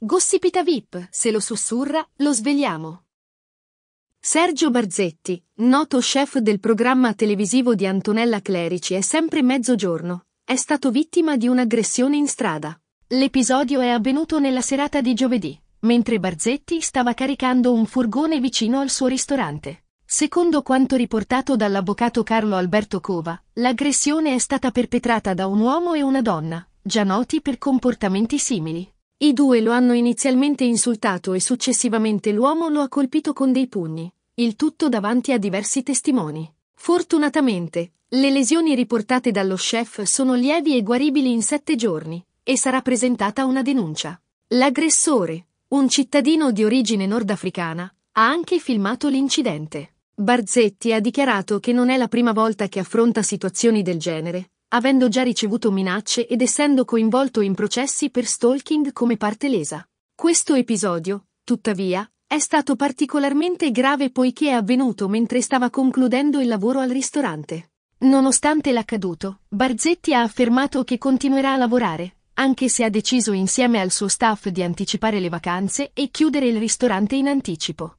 Gossipita VIP, se lo sussurra, lo svegliamo. Sergio Barzetti, noto chef del programma televisivo di Antonella Clerici, è sempre mezzogiorno. È stato vittima di un'aggressione in strada. L'episodio è avvenuto nella serata di giovedì, mentre Barzetti stava caricando un furgone vicino al suo ristorante. Secondo quanto riportato dall'avvocato Carlo Alberto Cova, l'aggressione è stata perpetrata da un uomo e una donna, già noti per comportamenti simili. I due lo hanno inizialmente insultato e successivamente l'uomo lo ha colpito con dei pugni, il tutto davanti a diversi testimoni. Fortunatamente, le lesioni riportate dallo chef sono lievi e guaribili in sette giorni, e sarà presentata una denuncia. L'aggressore, un cittadino di origine nordafricana, ha anche filmato l'incidente. Barzetti ha dichiarato che non è la prima volta che affronta situazioni del genere, avendo già ricevuto minacce ed essendo coinvolto in processi per stalking come parte lesa. Questo episodio, tuttavia, è stato particolarmente grave poiché è avvenuto mentre stava concludendo il lavoro al ristorante. Nonostante l'accaduto, Barzetti ha affermato che continuerà a lavorare, anche se ha deciso insieme al suo staff di anticipare le vacanze e chiudere il ristorante in anticipo.